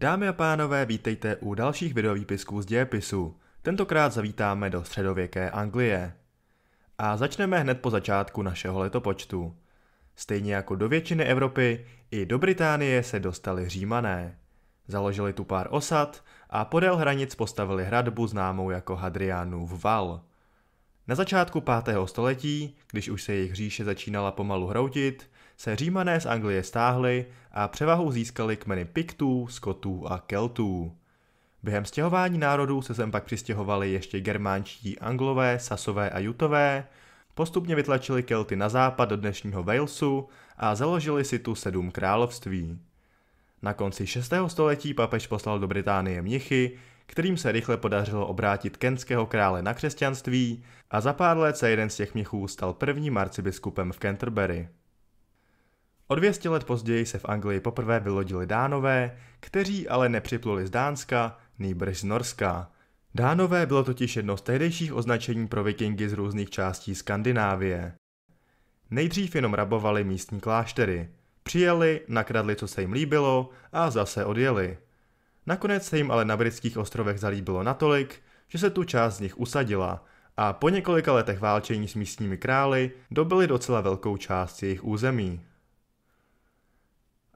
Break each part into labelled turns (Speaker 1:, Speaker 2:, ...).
Speaker 1: Dámy a pánové, vítejte u dalších videovýpisků z dějepisu. Tentokrát zavítáme do středověké Anglie. A začneme hned po začátku našeho letopočtu. Stejně jako do většiny Evropy, i do Británie se dostali římané. Založili tu pár osad a podél hranic postavili hradbu známou jako Hadrianův val. Na začátku 5. století, když už se jejich říše začínala pomalu hroutit, se římané z Anglie stáhli a převahu získali kmeny Piktů, Skotů a Keltů. Během stěhování národů se sem pak přistěhovali ještě germánští Anglové, Sasové a Jutové, postupně vytlačili Kelty na západ do dnešního Walesu a založili si tu sedm království. Na konci 6. století papež poslal do Británie mnichy, kterým se rychle podařilo obrátit kentského krále na křesťanství a za pár let se jeden z těch mnichů stal prvním arcibiskupem v Canterbury. O 200 let později se v Anglii poprvé vylodili Dánové, kteří ale nepřipluli z Dánska, nýbrž z Norska. Dánové bylo totiž jedno z tehdejších označení pro vikingy z různých částí Skandinávie. Nejdřív jenom rabovali místní kláštery. Přijeli, nakradli, co se jim líbilo a zase odjeli. Nakonec se jim ale na britských ostrovech zalíbilo natolik, že se tu část z nich usadila a po několika letech válčení s místními krály dobili docela velkou část jejich území.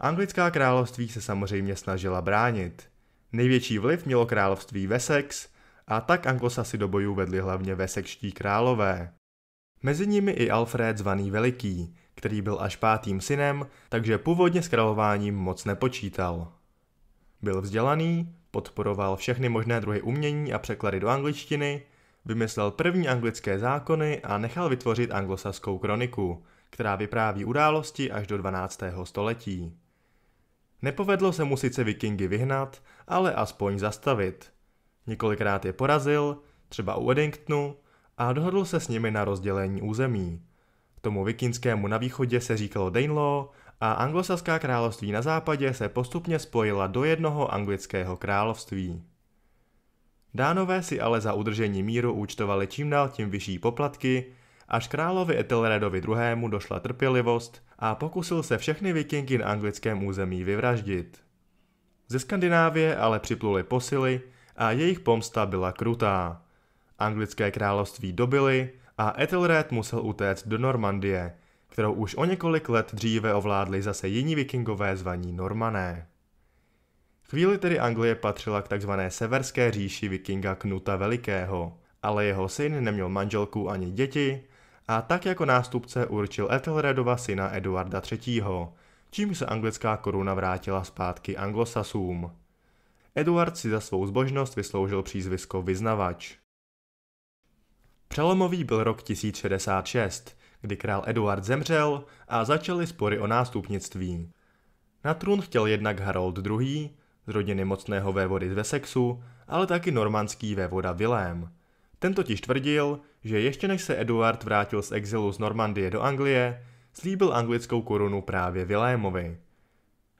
Speaker 1: Anglická království se samozřejmě snažila bránit. Největší vliv mělo království Wessex a tak anglosasy do bojů vedli hlavně vesekští králové. Mezi nimi i Alfred zvaný Veliký, který byl až pátým synem, takže původně s králováním moc nepočítal. Byl vzdělaný, podporoval všechny možné druhy umění a překlady do angličtiny, vymyslel první anglické zákony a nechal vytvořit anglosaskou kroniku, která vypráví události až do 12. století. Nepovedlo se mu sice vikingy vyhnat, ale aspoň zastavit. Několikrát je porazil, třeba u Edingtonu, a dohodl se s nimi na rozdělení území. Tomu vikingskému na východě se říkalo Danelaw a anglosaská království na západě se postupně spojila do jednoho anglického království. Dánové si ale za udržení míru účtovali čím dál tím vyšší poplatky Až královi Etelredovi II. došla trpělivost a pokusil se všechny vikingy na anglickém území vyvraždit. Ze Skandinávie ale připluly posily a jejich pomsta byla krutá. Anglické království dobili a Ethelred musel utéct do Normandie, kterou už o několik let dříve ovládli zase jiní vikingové zvaní Normané. Chvíli tedy Anglie patřila k tzv. severské říši vikinga Knuta Velikého, ale jeho syn neměl manželku ani děti a tak jako nástupce určil Ethelredova syna Eduarda III., čím se anglická koruna vrátila zpátky anglosasům. Eduard si za svou zbožnost vysloužil přízvisko vyznavač. Přelomový byl rok 1066, kdy král Eduard zemřel a začaly spory o nástupnictví. Na trůn chtěl jednak Harold II., z rodiny mocného vévody z Vesexu, ale taky normandský vévoda Vilém – ten totiž tvrdil, že ještě než se Eduard vrátil z exilu z Normandie do Anglie, slíbil anglickou korunu právě Vilémovi.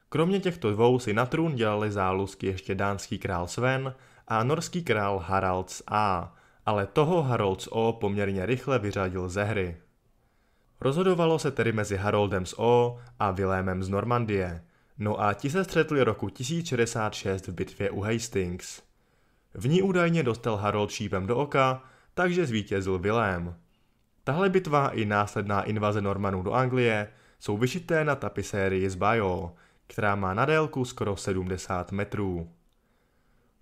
Speaker 1: Kromě těchto dvou si na trůn dělali zálusky ještě dánský král Sven a norský král Harald z A, ale toho Harald z O poměrně rychle vyřadil ze hry. Rozhodovalo se tedy mezi Haroldem z O a Vilémem z Normandie, no a ti se střetli roku 1066 v bitvě u Hastings. V ní údajně dostal Harold šípem do oka, takže zvítězil Vilém. Tahle bitva i následná invaze Normanů do Anglie jsou vyšité na tapisérii z Bajo, která má na délku skoro 70 metrů.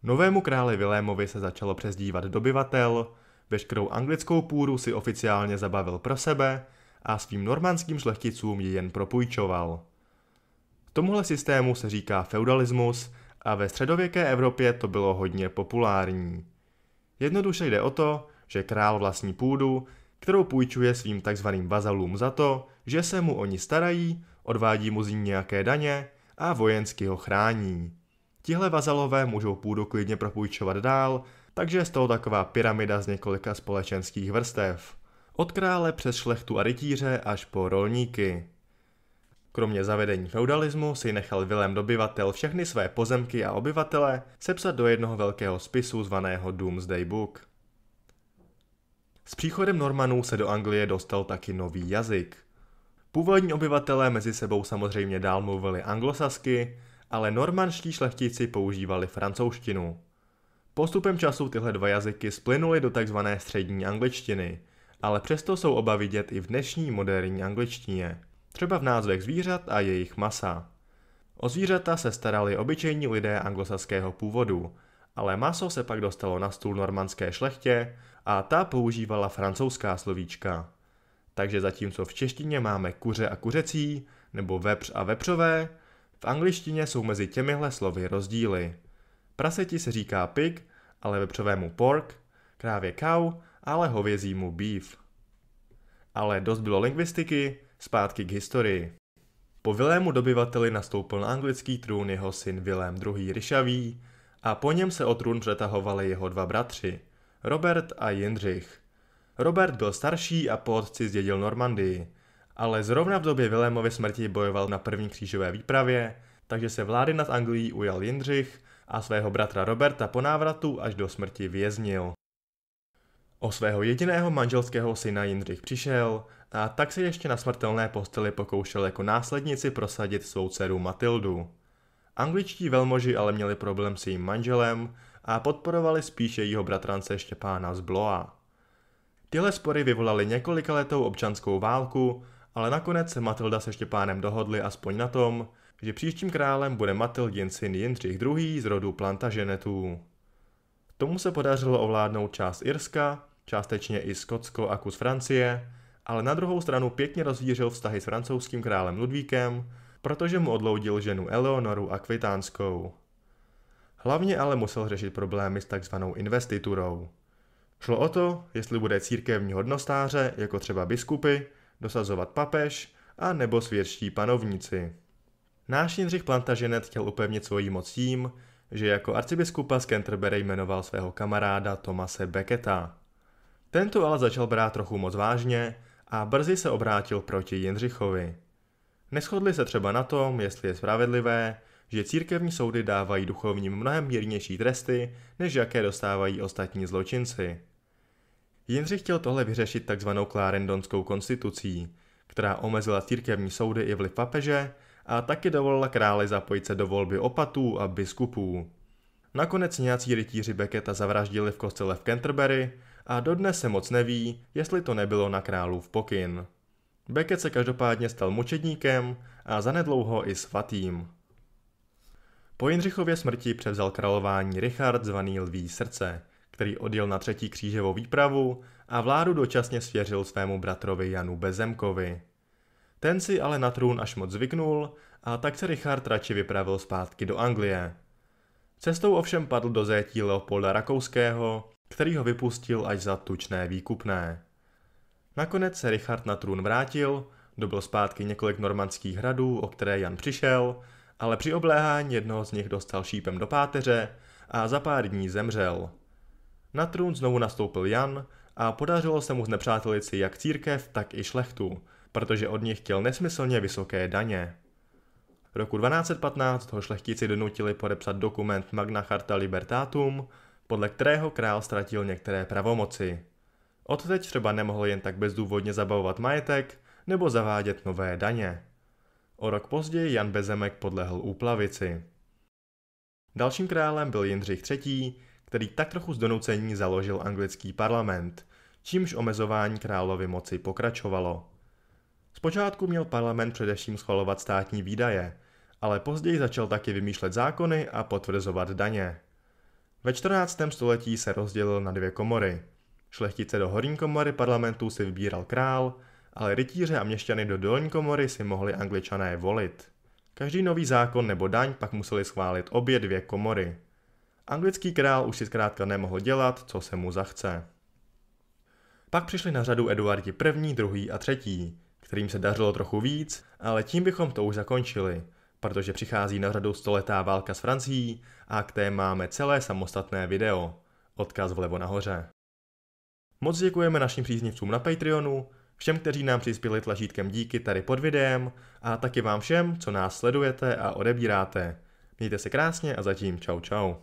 Speaker 1: Novému králi Vilémovi se začalo přezdívat dobyvatel, veškerou anglickou půru si oficiálně zabavil pro sebe a svým normandským šlechticům ji jen propůjčoval. Tomuhle systému se říká feudalismus a ve středověké Evropě to bylo hodně populární. Jednoduše jde o to, že král vlastní půdu, kterou půjčuje svým takzvaným vazalům za to, že se mu oni starají, odvádí mu z ní nějaké daně a vojensky ho chrání. Tihle vazalové můžou půdu klidně propůjčovat dál, takže je z toho taková pyramida z několika společenských vrstev. Od krále přes šlechtu a rytíře až po rolníky. Kromě zavedení feudalismu si nechal Vilém dobyvatel všechny své pozemky a obyvatele sepsat do jednoho velkého spisu zvaného Doomsday Book. S příchodem Normanů se do Anglie dostal taky nový jazyk. Původní obyvatelé mezi sebou samozřejmě dál mluvili anglosasky, ale normanští šlechtici používali francouzštinu. Postupem času tyhle dva jazyky splynuly do tzv. střední angličtiny, ale přesto jsou oba vidět i v dnešní moderní angličtině třeba v názvech zvířat a jejich masa. O zvířata se starali obyčejní lidé anglosaského původu, ale maso se pak dostalo na stůl normandské šlechtě a ta používala francouzská slovíčka. Takže zatímco v češtině máme kuře a kuřecí, nebo vepř a vepřové, v angličtině jsou mezi těmihle slovy rozdíly. Praseti se říká pig, ale vepřovému pork, krávě cow, ale hovězímu beef. Ale dost bylo lingvistiky, Zpátky k historii. Po Vilému dobyvateli nastoupil na anglický trůn jeho syn Vilém II. Ryšavý a po něm se o trůn přetahovali jeho dva bratři, Robert a Jindřich. Robert byl starší a po otci zdědil Normandii, ale zrovna v době Vilémovy smrti bojoval na první křížové výpravě, takže se vlády nad Anglií ujal Jindřich a svého bratra Roberta po návratu až do smrti věznil. O svého jediného manželského syna Jindřich přišel a tak se ještě na smrtelné posteli pokoušel jako následnici prosadit svou dceru Matildu. Angličtí velmoži ale měli problém s jejím manželem a podporovali spíše jeho bratrance Štěpána z Bloa. Tyhle spory vyvolaly několikaletou občanskou válku, ale nakonec se Matilda se Štěpánem dohodli aspoň na tom, že příštím králem bude Matildin syn Jindřich II. z rodu Plantaženetů. Tomu se podařilo ovládnout část Irska částečně i Skotsko a kus Francie, ale na druhou stranu pěkně rozvířil vztahy s francouzským králem Ludvíkem, protože mu odloudil ženu Eleonoru Kvitánskou. Hlavně ale musel řešit problémy s takzvanou investiturou. Šlo o to, jestli bude církevní hodnostáře, jako třeba biskupy, dosazovat papež a nebo světští panovníci. Náš Jindřich Plantaženet chtěl upevnit svoji moc tím, že jako arcibiskupa z Canterbury jmenoval svého kamaráda Tomase Becketa. Ten ale začal brát trochu moc vážně a brzy se obrátil proti Jindřichovi. Neschodli se třeba na tom, jestli je spravedlivé, že církevní soudy dávají duchovním mnohem mírnější tresty, než jaké dostávají ostatní zločinci. Jindřich chtěl tohle vyřešit takzvanou klárendonskou konstitucí, která omezila církevní soudy i vliv papeže a taky dovolila králi zapojit se do volby opatů a biskupů. Nakonec nějací rytíři Beketa zavraždili v kostele v Canterbury a dodnes se moc neví, jestli to nebylo na králův pokyn. Becket se každopádně stal mučedníkem a zanedlouho i svatým. Po Jindřichově smrti převzal králování Richard zvaný Lví srdce, který odjel na třetí křížovou výpravu a vládu dočasně svěřil svému bratrovi Janu Bezemkovi. Ten si ale na trůn až moc zvyknul a tak se Richard radši vypravil zpátky do Anglie. Cestou ovšem padl do zétí Leopolda Rakouského, který ho vypustil až za tučné výkupné. Nakonec se Richard na trůn vrátil, dobil zpátky několik normandských hradů, o které Jan přišel, ale při obléhání jednoho z nich dostal šípem do páteře a za pár dní zemřel. Na trůn znovu nastoupil Jan a podařilo se mu znepřátelit si jak církev, tak i šlechtu, protože od nich chtěl nesmyslně vysoké daně. Roku 1215 ho šlechtici donutili podepsat dokument Magna Charta Libertatum, podle kterého král ztratil některé pravomoci. Odteď třeba nemohl jen tak bezdůvodně zabavovat majetek nebo zavádět nové daně. O rok později Jan Bezemek podlehl úplavici. Dalším králem byl Jindřich III., který tak trochu z donucení založil anglický parlament, čímž omezování královy moci pokračovalo. Zpočátku měl parlament především schvalovat státní výdaje, ale později začal taky vymýšlet zákony a potvrzovat daně. Ve 14. století se rozdělil na dvě komory. Šlechtice do horní komory parlamentu si vybíral král, ale rytíře a měšťany do dolní komory si mohli angličané volit. Každý nový zákon nebo daň pak museli schválit obě dvě komory. Anglický král už si zkrátka nemohl dělat, co se mu zachce. Pak přišli na řadu Eduardi I., II. a III., kterým se dařilo trochu víc, ale tím bychom to už zakončili protože přichází na řadu stoletá válka s Francií a k té máme celé samostatné video. Odkaz vlevo nahoře. Moc děkujeme našim příznivcům na Patreonu, všem, kteří nám přispěli tlačítkem díky tady pod videem a taky vám všem, co nás sledujete a odebíráte. Mějte se krásně a zatím čau čau.